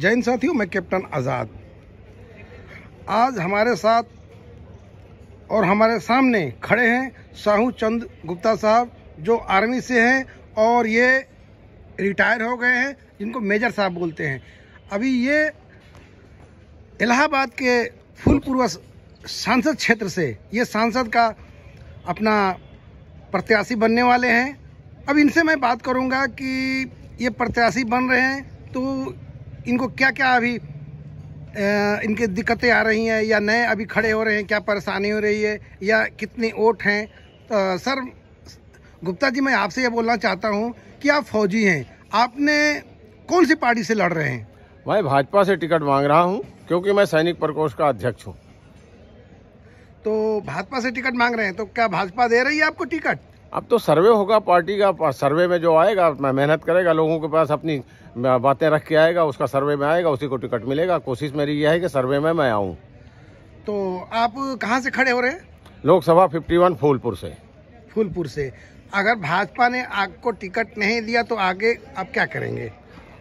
जैन साथियों मैं कैप्टन आज़ाद आज हमारे साथ और हमारे सामने खड़े हैं साहू चंद गुप्ता साहब जो आर्मी से हैं और ये रिटायर हो गए हैं जिनको मेजर साहब बोलते हैं अभी ये इलाहाबाद के फूलपूर्व सांसद क्षेत्र से ये सांसद का अपना प्रत्याशी बनने वाले हैं अब इनसे मैं बात करूंगा कि ये प्रत्याशी बन रहे हैं तो इनको क्या क्या अभी इनके दिक्कतें आ रही हैं या नए अभी खड़े हो रहे हैं क्या परेशानी हो रही है या कितने ओट हैं तो सर गुप्ता जी मैं आपसे ये बोलना चाहता हूँ कि आप फौजी हैं आपने कौन सी पार्टी से लड़ रहे हैं मैं भाजपा से टिकट मांग रहा हूँ क्योंकि मैं सैनिक प्रकोष्ठ का अध्यक्ष हूँ तो भाजपा से टिकट मांग रहे हैं तो क्या भाजपा दे रही है आपको टिकट अब तो सर्वे होगा पार्टी का सर्वे में जो आएगा मैं मेहनत करेगा लोगों के पास अपनी बातें रख के आएगा उसका सर्वे में आएगा उसी को टिकट मिलेगा कोशिश मेरी यह है कि सर्वे में मैं आऊँ तो आप कहाँ से खड़े हो रहे हैं लोकसभा 51 फूलपुर से फूलपुर से अगर भाजपा ने आपको टिकट नहीं दिया तो आगे आप क्या करेंगे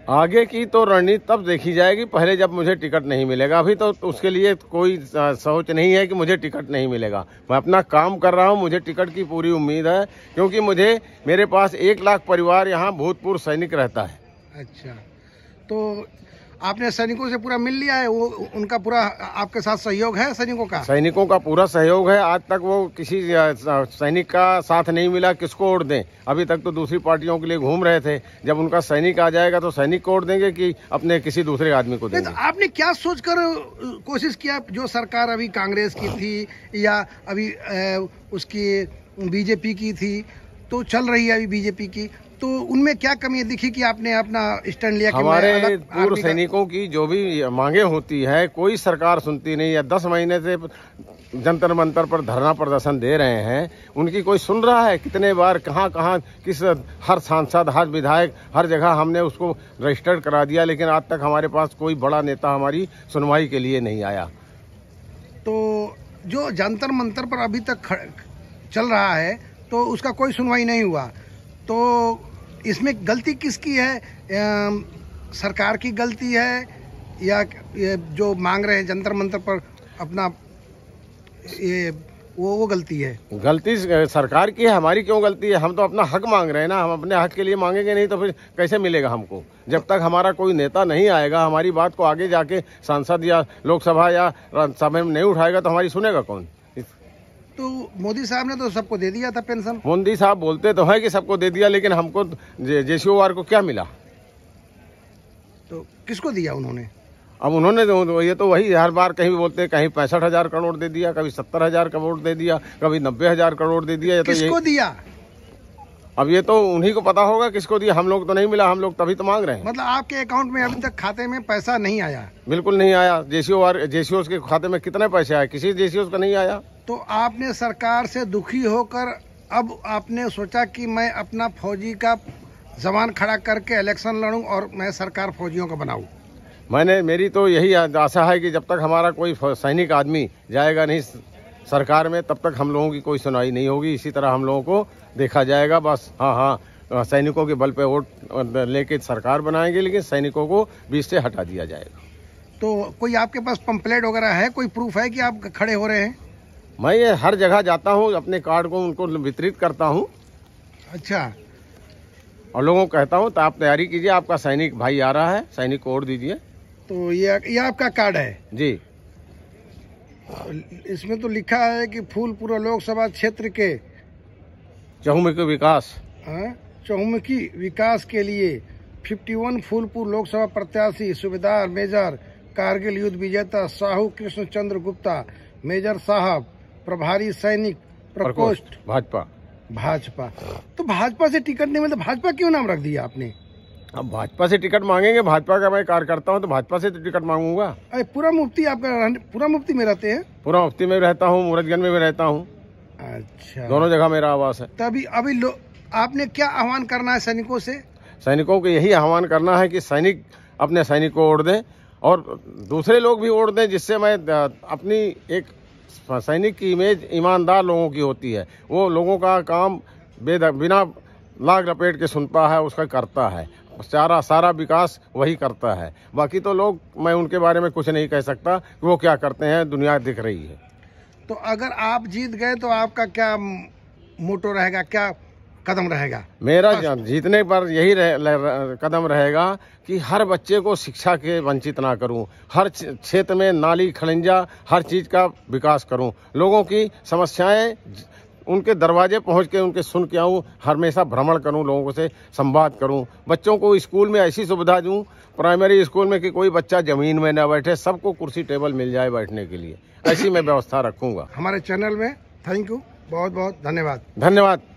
आगे की तो रणनीति तब देखी जाएगी पहले जब मुझे टिकट नहीं मिलेगा अभी तो उसके लिए कोई सोच नहीं है कि मुझे टिकट नहीं मिलेगा मैं अपना काम कर रहा हूं मुझे टिकट की पूरी उम्मीद है क्योंकि मुझे मेरे पास एक लाख परिवार यहां भूतपूर्व सैनिक रहता है अच्छा तो आपने सैनिकों से पूरा मिल लिया है वो उनका पूरा आपके साथ सहयोग है सैनिकों का सैनिकों का पूरा सहयोग है आज तक वो किसी सैनिक का साथ नहीं मिला किसको वोट दें अभी तक तो दूसरी पार्टियों के लिए घूम रहे थे जब उनका सैनिक आ जाएगा तो सैनिक को वोट देंगे कि अपने किसी दूसरे आदमी को तो देंगे तो आपने क्या सोचकर कोशिश किया जो सरकार अभी कांग्रेस की थी या अभी उसकी बीजेपी की थी तो चल रही है अभी बीजेपी की तो उनमें क्या कमी दिखी कि आपने अपना स्टैंड लिया हमारे पूर्व सैनिकों की जो भी मांगे होती है कोई सरकार सुनती नहीं है दस महीने से जंतर मंतर पर धरना प्रदर्शन दे रहे हैं उनकी कोई सुन रहा है कितने बार कहाँ कहाँ किस हर सांसद हर विधायक हर जगह हमने उसको रजिस्टर्ड करा दिया लेकिन आज तक हमारे पास कोई बड़ा नेता हमारी सुनवाई के लिए नहीं आया तो जो जंतर मंतर पर अभी तक चल रहा है तो उसका कोई सुनवाई नहीं हुआ तो इसमें गलती किसकी है आ, सरकार की गलती है या जो मांग रहे हैं जंतर मंतर पर अपना ये वो वो गलती है गलती सरकार की है हमारी क्यों गलती है हम तो अपना हक मांग रहे हैं ना हम अपने हक के लिए मांगेंगे नहीं तो फिर कैसे मिलेगा हमको जब तक हमारा कोई नेता नहीं आएगा हमारी बात को आगे जाके सांसद या लोकसभा या सभा में नहीं उठाएगा तो हमारी सुनेगा कौन तो मोदी साहब ने तो सबको दे दिया था पेंशन मोदी साहब बोलते तो है कि सबको दे दिया लेकिन हमको जेसीओआर को क्या मिला तो किसको दिया उन्होंने अब उन्होंने तो, तो ये तो वही हर बार कहीं बोलते कहीं पैंसठ हजार करोड़ दे दिया कभी सत्तर हजार करोड़ दे दिया कभी नब्बे हजार करोड़ दे दिया तो किसको तो ये... दिया अब ये तो उन्हीं को पता होगा किसको दिया हम लोग तो नहीं मिला हम लोग तभी तो मांग रहे हैं मतलब आपके अकाउंट में अभी तक खाते में पैसा नहीं आया बिल्कुल नहीं आया जेसीओ जेसीओ के खाते में कितने पैसे आए किसी जेसीओ का नहीं आया तो आपने सरकार से दुखी होकर अब आपने सोचा कि मैं अपना फौजी का जवान खड़ा करके इलेक्शन लड़ूं और मैं सरकार फौजियों का बनाऊं मैंने मेरी तो यही आशा है कि जब तक हमारा कोई सैनिक आदमी जाएगा नहीं सरकार में तब तक हम लोगों की कोई सुनवाई नहीं होगी इसी तरह हम लोगों को देखा जाएगा बस हाँ हाँ सैनिकों के बल पर वोट लेके सरकार बनाएंगे लेकिन सैनिकों को बीच से हटा दिया जाएगा तो कोई आपके पास पंपलेट वगैरह है कोई प्रूफ है कि आप खड़े हो रहे हैं मैं ये हर जगह जाता हूँ अपने कार्ड को उनको वितरित करता हूँ अच्छा और लोगों को कहता हूँ तो आप तैयारी कीजिए आपका सैनिक भाई आ रहा है सैनिक को और दीजिए तो ये ये आपका कार्ड है जी इसमें तो लिखा है कि फूलपुरा लोकसभा क्षेत्र के चहुमुखी विकास हाँ? चहुमुखी विकास के लिए 51 फूलपुर लोकसभा प्रत्याशी सुबेदार मेजर कारगिल युद्ध विजेता साहू कृष्ण चंद्र गुप्ता मेजर साहब प्रभारी सैनिक प्रकोष्ठ भाजपा भाजपा तो भाजपा से टिकट नहीं मिलता मतलब भाजपा क्यों नाम रख दिया आपने अब भाजपा से टिकट मांगेंगे भाजपा का मैं कार्यकर्ता हूँ तो भाजपा से तो टिकट मांगूंगा अरे पूरा मुफ्ती आपका पूरा मुफ्ती में रहते हैं पूरा मुफ्ती में रहता हूँ मूरजगंज में भी रहता हूँ अच्छा दोनों जगह मेरा आवास है तभी अभी आपने क्या आह्वान करना है सैनिकों से सैनिकों को यही आह्वान करना है कि सैनिक अपने सैनिक को ओढ़ दें और दूसरे लोग भी ओढ़ दें जिससे मैं अपनी एक सैनिक की इमेज ईमानदार लोगों की होती है वो लोगों का काम बेद बिना लाग लपेट के सुनता है उसका करता है सारा सारा विकास वही करता है बाकी तो लोग मैं उनके बारे में कुछ नहीं कह सकता कि वो क्या करते हैं दुनिया दिख रही है तो अगर आप जीत गए तो आपका क्या मोटो रहेगा क्या कदम रहेगा मेरा हाँ। जीतने पर यही रह, रह, कदम रहेगा कि हर बच्चे को शिक्षा के वंचित ना करूं हर क्षेत्र में नाली खड़ंजा हर चीज का विकास करूं लोगों की समस्याएं उनके दरवाजे पहुंच के उनके सुन के आऊँ हमेशा भ्रमण करूं लोगों से संवाद करूं बच्चों को स्कूल में ऐसी सुविधा दूं प्राइमरी स्कूल में कि कोई बच्चा ज़मीन में ना बैठे सबको कुर्सी टेबल मिल जाए बैठने के लिए ऐसी मैं व्यवस्था रखूँगा हमारे चैनल में थैंक यू बहुत बहुत धन्यवाद धन्यवाद